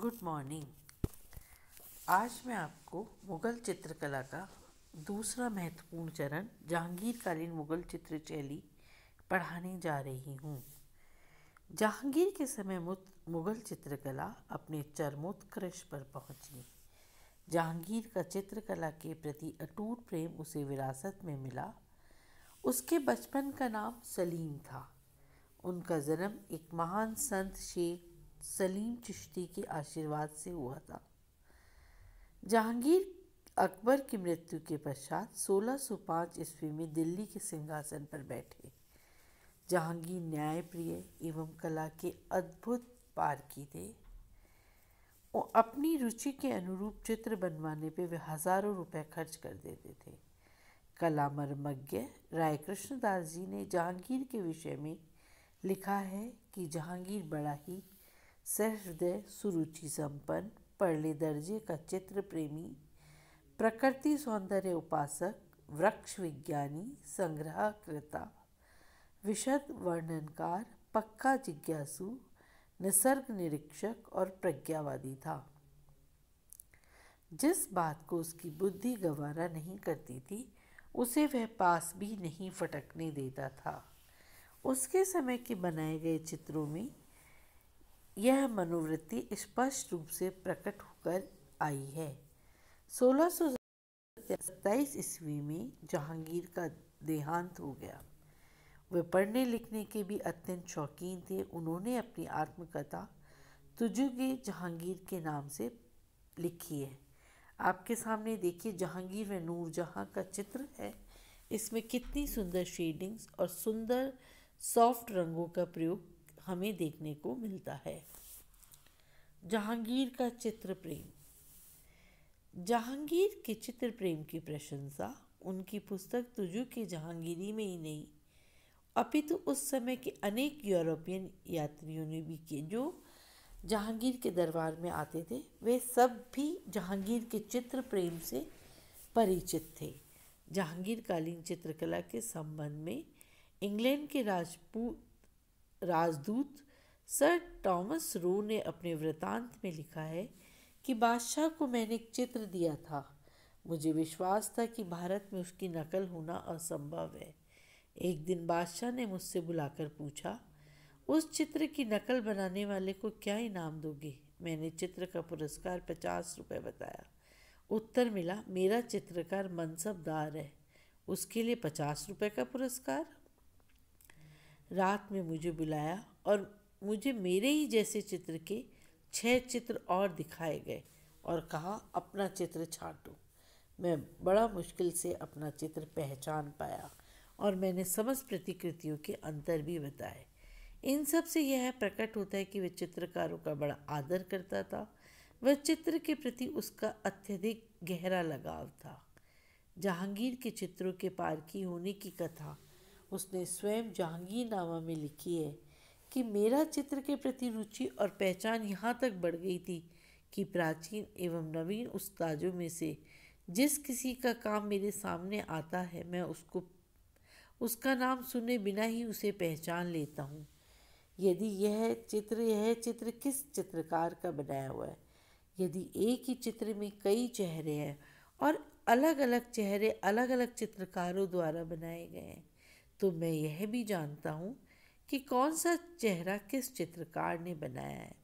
good morning आज मैं आपको मुग़ल चित्रकला का दूसरा महत्वपूर्ण चरण जहांगीरकालीन मुग़ल चित्र शैली पढ़ाने जा रही हूँ जहांगीर के समय मुग़ल चित्रकला अपने चरमोत्कृष पर पहुँची जहांगीर का चित्रकला के प्रति अटूट प्रेम उसे विरासत में मिला उसके बचपन का नाम सलीम था उनका जन्म एक महान संत शेख सलीम चिश्ती के आशीर्वाद से हुआ था जहांगीर अकबर की मृत्यु के पश्चात 1605 ईस्वी में दिल्ली के सिंहासन पर बैठे जहांगीर न्यायप्रिय एवं कला के अद्भुत पारखी थे और अपनी रुचि के अनुरूप चित्र बनवाने पे वे हज़ारों रुपए खर्च कर देते थे कला मर्मज्ञ राय कृष्णदास जी ने जहांगीर के विषय में लिखा है कि जहांगीर बड़ा ही सहृदय सुरुचि संपन्न परले दर्जे का चित्र प्रेमी प्रकृति सौंदर्य उपासक वृक्ष विज्ञानी संग्रहकृता विशद वर्णनकार पक्का जिज्ञासु निसर्ग निरीक्षक और प्रज्ञावादी था जिस बात को उसकी बुद्धि गवारा नहीं करती थी उसे वह पास भी नहीं फटकने देता था उसके समय के बनाए गए चित्रों में यह मनोवृत्ति स्पष्ट रूप से प्रकट होकर आई है सोलह सौ सत्ताईस ईस्वी में जहांगीर का देहांत हो गया वे पढ़ने लिखने के भी अत्यंत शौकीन थे उन्होंने अपनी आत्मकथा तुजुगे जहांगीर के नाम से लिखी है आपके सामने देखिए जहांगीर व नूर जहाँ का चित्र है इसमें कितनी सुंदर शेडिंग्स और सुंदर सॉफ्ट रंगों का प्रयोग हमें देखने को मिलता है जहांगीर का चित्र प्रेम जहांगीर के चित्र प्रेम की प्रशंसा उनकी पुस्तक तुजु की जहांगीरी में ही नहीं अपितु उस समय के अनेक यूरोपियन यात्रियों ने भी किए जो जहांगीर के दरबार में आते थे वे सब भी जहांगीर के चित्र प्रेम से परिचित थे जहांगीरकालीन चित्रकला के संबंध में इंग्लैंड के राजपूत राजदूत सर टॉमस रो ने अपने वृतांत में लिखा है कि बादशाह को मैंने एक चित्र दिया था मुझे विश्वास था कि भारत में उसकी नकल होना असंभव है एक दिन बादशाह ने मुझसे बुलाकर पूछा उस चित्र की नकल बनाने वाले को क्या इनाम दोगे मैंने चित्र का पुरस्कार पचास रुपये बताया उत्तर मिला मेरा चित्रकार मनसबदार है उसके लिए पचास रुपये का पुरस्कार रात में मुझे बुलाया और मुझे मेरे ही जैसे चित्र के छह चित्र और दिखाए गए और कहा अपना चित्र छाटो मैं बड़ा मुश्किल से अपना चित्र पहचान पाया और मैंने समस्त प्रतिकृतियों के अंतर भी बताए इन सब से यह प्रकट होता है कि वह चित्रकारों का बड़ा आदर करता था वह चित्र के प्रति उसका अत्यधिक गहरा लगाव था जहांगीर के चित्रों के पारखी होने की कथा उसने स्वयं जहांगीर नामा में लिखी है कि मेरा चित्र के प्रति रुचि और पहचान यहाँ तक बढ़ गई थी कि प्राचीन एवं नवीन उस्तादों में से जिस किसी का काम मेरे सामने आता है मैं उसको उसका नाम सुने बिना ही उसे पहचान लेता हूँ यदि यह चित्र यह चित्र किस चित्रकार का बनाया हुआ है यदि एक ही चित्र में कई चेहरे हैं और अलग अलग चेहरे अलग अलग चित्रकारों द्वारा बनाए गए हैं तो मैं यह भी जानता हूँ कि कौन सा चेहरा किस चित्रकार ने बनाया है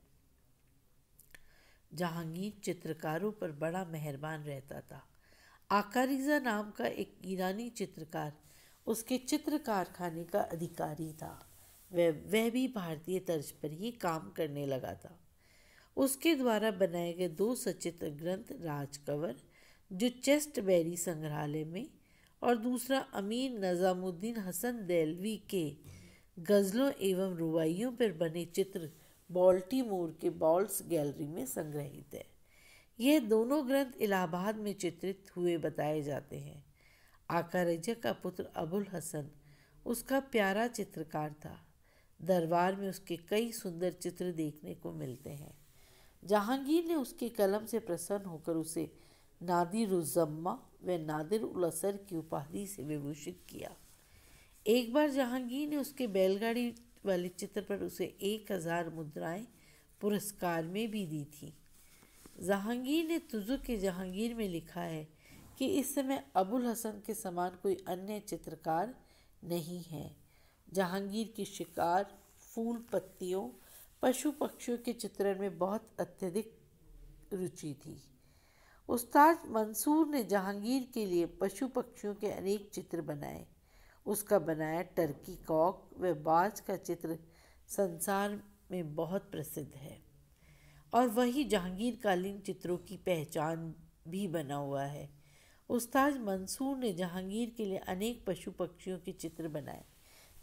जहांगीर चित्रकारों पर बड़ा मेहरबान रहता था आकारिजा नाम का एक ईरानी चित्रकार उसके चित्र कारखाने का अधिकारी था वह वह भी भारतीय तर्ज पर ही काम करने लगा था उसके द्वारा बनाए गए दो सचित्र ग्रंथ राजकवर जो चेस्ट बैरी संग्रहालय में और दूसरा अमीर नज़ामुद्दीन हसन दैलवी के गज़लों एवं रुवाइयों पर बने चित्र बॉल्टी मोर के बॉल्स गैलरी में संग्रहित है यह दोनों ग्रंथ इलाहाबाद में चित्रित हुए बताए जाते हैं आका रजा का पुत्र अबुल हसन उसका प्यारा चित्रकार था दरबार में उसके कई सुंदर चित्र देखने को मिलते हैं जहांगीर ने उसकी कलम से प्रसन्न होकर उसे नादिर उजम्मा व नादिर उल असर की उपाधि से विभूषित किया एक बार जहांगीर ने उसके बैलगाड़ी वाले चित्र पर उसे एक हज़ार मुद्राएँ पुरस्कार में भी दी थी जहांगीर ने तुजु के जहांगीर में लिखा है कि इस समय अबुल हसन के समान कोई अन्य चित्रकार नहीं है जहांगीर की शिकार फूल पत्तियों पशु पक्षियों के चित्रण में बहुत अत्यधिक रुचि थी उस्ताद मंसूर ने जहांगीर के लिए पशु पक्षियों के अनेक चित्र बनाए उसका बनाया टर्की कॉक व बाज का चित्र संसार में बहुत प्रसिद्ध है और वही जहांगीरकालीन चित्रों की पहचान भी बना हुआ है उस्ताद मंसूर ने जहांगीर के लिए अनेक पशु पक्षियों के चित्र बनाए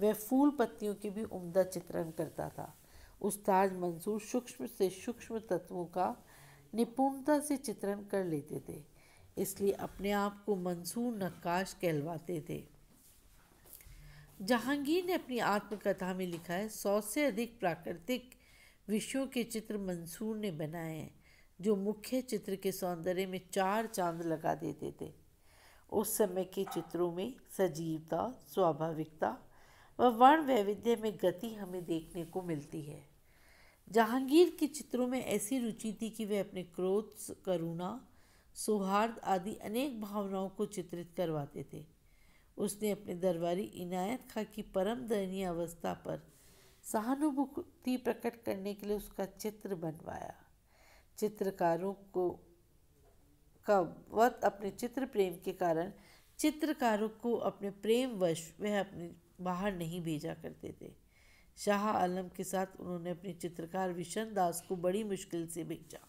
वह फूल पत्तियों के भी उम्दा चित्रण करता था उस्ताद मंसूर सूक्ष्म से सूक्ष्म तत्वों का निपुणता से चित्रण कर लेते थे इसलिए अपने आप को मंसूर नक्काश कहलवाते थे जहांगीर ने अपनी आत्मकथा में लिखा है सौ से अधिक प्राकृतिक विषयों के चित्र मंसूर ने बनाए हैं जो मुख्य चित्र के सौंदर्य में चार चांद लगा देते थे उस समय के चित्रों में सजीवता स्वाभाविकता व वर्ण वैविध्य में गति हमें देखने को मिलती है जहांगीर के चित्रों में ऐसी रुचि थी कि वे अपने क्रोध करुणा सौहार्द आदि अनेक भावनाओं को चित्रित करवाते थे उसने अपने दरबारी इनायत खां की परम दयनीय अवस्था पर सहानुभूति प्रकट करने के लिए उसका चित्र बनवाया चित्रकारों को का वत अपने चित्र प्रेम के कारण चित्रकारों को अपने प्रेम वश वह अपने बाहर नहीं भेजा करते थे शाह आलम के साथ उन्होंने अपने चित्रकार विशन दास को बड़ी मुश्किल से भेजा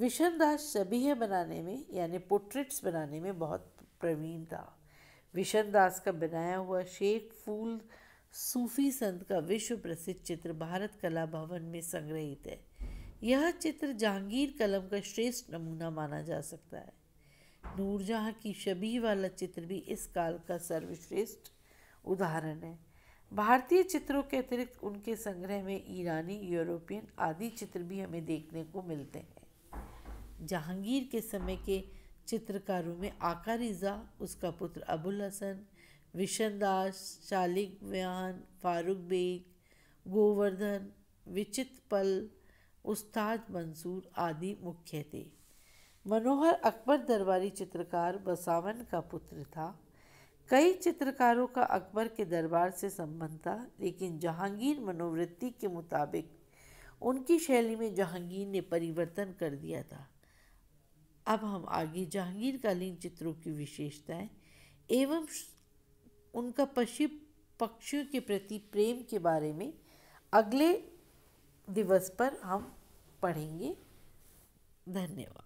विशन दास सभी बनाने में यानी पोर्ट्रेट्स बनाने में बहुत प्रवीण था विशन दास का बनाया हुआ शेख फूल सूफी संत का विश्व प्रसिद्ध चित्र भारत कला भवन में संग्रहित है यह चित्र जहांगीर कलम का श्रेष्ठ नमूना माना जा सकता है नूरजहाँ की शबी वाला चित्र भी इस काल का सर्वश्रेष्ठ उदाहरण है भारतीय चित्रों के अतिरिक्त उनके संग्रह में ईरानी यूरोपियन आदि चित्र भी हमें देखने को मिलते हैं जहांगीर के समय के चित्रकारों में आकारिजा उसका पुत्र अबुल हसन विशन दास शालिक व्यान फारूक बेग गोवर्धन विचित पल उस्ताद मंसूर आदि मुख्य थे मनोहर अकबर दरबारी चित्रकार बसावन का पुत्र था कई चित्रकारों का अकबर के दरबार से संबंध था लेकिन जहांगीर मनोवृत्ति के मुताबिक उनकी शैली में जहांगीर ने परिवर्तन कर दिया था अब हम आगे जहांगीरकालीन चित्रों की विशेषताएं एवं उनका पशु पक्षियों के प्रति प्रेम के बारे में अगले दिवस पर हम पढ़ेंगे धन्यवाद